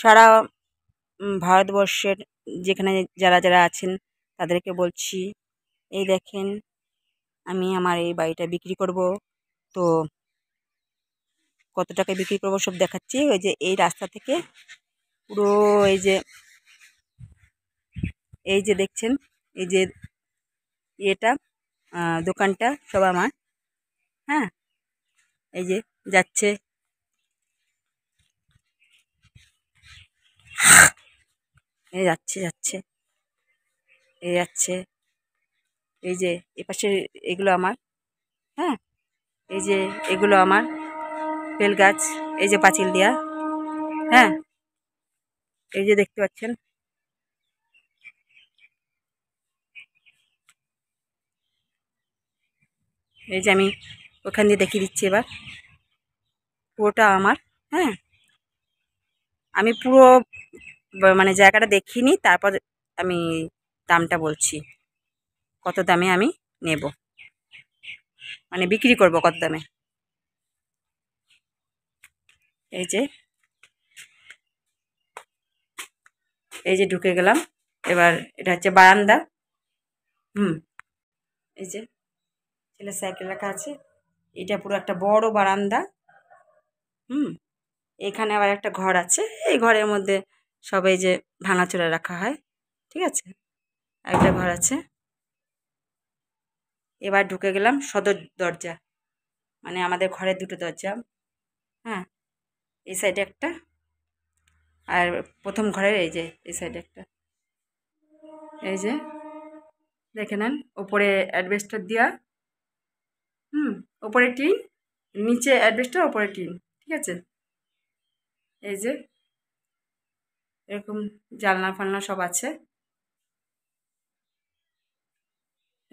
সারা ভারতবর্ষের যেখানে যারা যারা আছেন তাদেরকে বলছি এই দেখেন আমি আমার এই বাড়িটা বিক্রি করব তো কত টাকায় বিক্রি করব সব দেখাচ্ছি ওই যে এই রাস্তা থেকে পুরো এই যে এই যে দেখছেন এই যে ইয়েটা দোকানটা সব আমার হ্যাঁ এই যে যাচ্ছে এ যাচ্ছে যাচ্ছে এ যাচ্ছে এই যে এপাশে এগুলো আমার হ্যাঁ এই যে এগুলো আমার বেল গাছ এই যে পাঁচিল দেওয়া হ্যাঁ এই যে দেখতে পাচ্ছেন এই যে আমি ওখান দিয়ে দেখিয়ে দিচ্ছি এবার পুরোটা আমার হ্যাঁ আমি পুরো মানে জায়গাটা দেখিনি তারপর আমি দামটা বলছি কত দামে আমি নেব মানে বিক্রি করব কত দামে এই যে এই যে ঢুকে গেলাম এবার এটা হচ্ছে বারান্দা হুম এই যে ছেলে সাইকেল রাখা আছে এটা পুরো একটা বড় বারান্দা হুম এখানে আবার একটা ঘর আছে এই ঘরের মধ্যে সবাই যে ভাঙাচোরা রাখা হয় ঠিক আছে একটা ঘর আছে এবার ঢুকে গেলাম সদর দরজা মানে আমাদের ঘরের দুটো দরজা হ্যাঁ এই সাইডে একটা আর প্রথম ঘরের এই যে এই সাইডে একটা এই যে দেখে নেন ওপরে অ্যাডভেস্টার দেওয়া হুম ওপরে টিন নিচে অ্যাডভেস্টার ওপরে টিন ঠিক আছে এই যে এরকম জানলা ফালনা সব আছে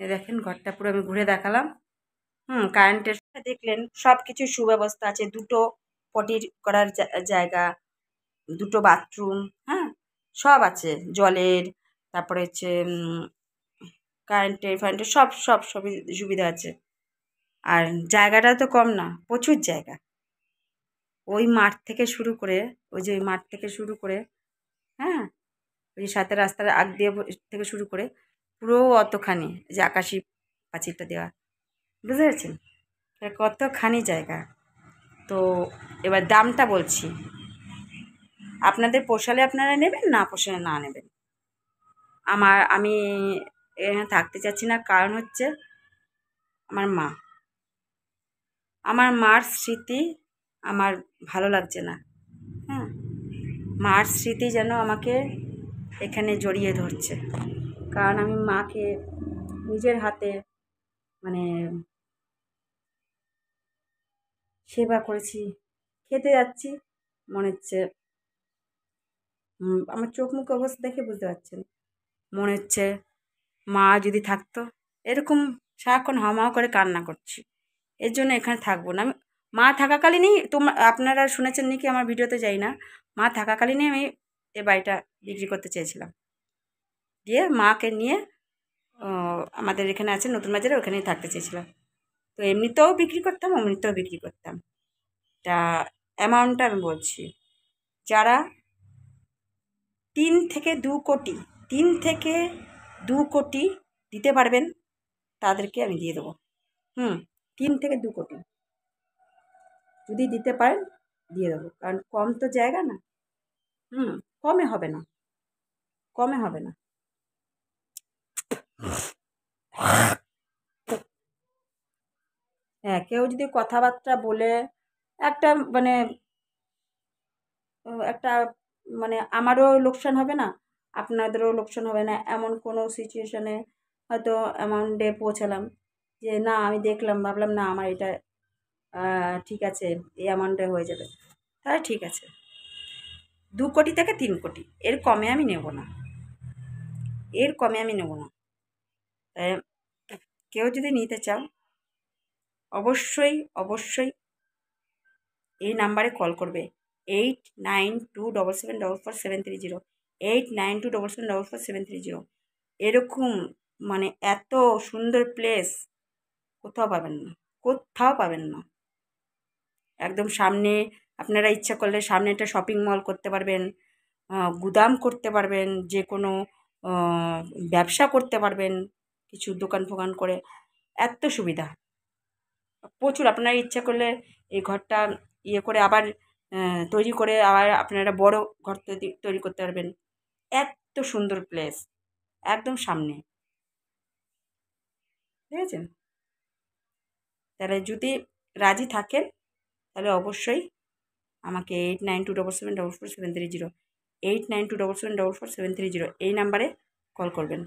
এ দেখেন ঘরটা পুরো আমি ঘুরে দেখালাম হুম কারেন্টের দেখলেন সব কিছু সুব্যবস্থা আছে দুটো পটির করার জায়গা দুটো বাথরুম হ্যাঁ সব আছে জলের তারপরে হচ্ছে কারেন্টের ফারেন্টের সব সব সবই সুবিধা আছে আর জায়গাটা তো কম না প্রচুর জায়গা ওই মাঠ থেকে শুরু করে ওই যে মাঠ থেকে শুরু করে হ্যাঁ ওই যে সাথে রাস্তার আগ দিয়ে থেকে শুরু করে পুরো অতখানি যে আকাশি পাঁচিলটা দেওয়া বুঝতে পারছেন কতখানি জায়গা তো এবার দামটা বলছি আপনাদের পোষালে আপনারা নেবেন না পোষালে না নেবেন আমার আমি এখানে থাকতে চাচ্ছি না কারণ হচ্ছে আমার মা আমার মার স্মৃতি আমার ভালো লাগছে না হ্যাঁ মার স্মৃতি যেন আমাকে এখানে জড়িয়ে ধরছে কারণ আমি মাকে নিজের হাতে মানে সেবা করেছি খেতে যাচ্ছি মনে হচ্ছে আমার চোখ মুখ অবস্থা দেখে বুঝতে পারছেন মনে হচ্ছে মা যদি থাকতো এরকম সারাক্ষণ হামা করে কান্না করছি এর জন্য এখানে থাকবো না আমি মা থাকাকালীনই তোমরা আপনারা শুনেছেন নাকি আমার ভিডিওতে যাই না মা থাকাকালীনই আমি এ বাড়িটা বিক্রি করতে চেয়েছিলাম দিয়ে মাকে নিয়ে আমাদের এখানে আছে নতুন বাজারে ওখানেই থাকতে চেয়েছিলাম তো এমনিতেও বিক্রি করতাম অমনিতেও বিক্রি করতাম তা অ্যামাউন্টটা আমি বলছি যারা তিন থেকে দু কোটি তিন থেকে দু কোটি দিতে পারবেন তাদেরকে আমি দিয়ে দেবো হুম তিন থেকে দু কোটি যদি দিতে পারেন দিয়ে দেবো কারণ কম তো জায়গা না হুম কমে হবে না কমে হবে না হ্যাঁ কেউ যদি কথাবার্তা বলে একটা মানে একটা মানে আমারও লোকসান হবে না আপনাদেরও লোকসান হবে না এমন কোনো সিচুয়েশানে হয়তো অ্যামাউন্টে পৌঁছালাম যে না আমি দেখলাম ভাবলাম না আমার এটা ঠিক আছে এই অ্যামাউন্টে হয়ে যাবে তাহলে ঠিক আছে দু কোটি থেকে তিন কোটি এর কমে আমি নেব না এর কমে আমি নেব না তাই কেউ যদি নিতে চাও অবশ্যই অবশ্যই এই নাম্বারে কল করবে eight nine two double seven double four seven three zero eight nine two double seven double four seven three zero এরকম মানে এত সুন্দর প্লেস কোথাও পাবেন না কোথাও পাবেন না একদম সামনে আপনারা ইচ্ছা করলে সামনে একটা শপিং মল করতে পারবেন গুদাম করতে পারবেন যে কোনো ব্যবসা করতে পারবেন কিছু দোকান ফোকান করে এত সুবিধা প্রচুর আপনারা ইচ্ছা করলে এই ঘরটা ইয়ে করে আবার তৈরি করে আবার আপনারা বড় ঘর তৈরি তৈরি করতে পারবেন এত সুন্দর প্লেস একদম সামনে ঠিক আছে তাহলে যদি রাজি থাকেন তাহলে অবশ্যই আমাকে eight nine two double seven double four seven three zero eight nine two double seven double four seven three zero এই নাম্বারে কল করবেন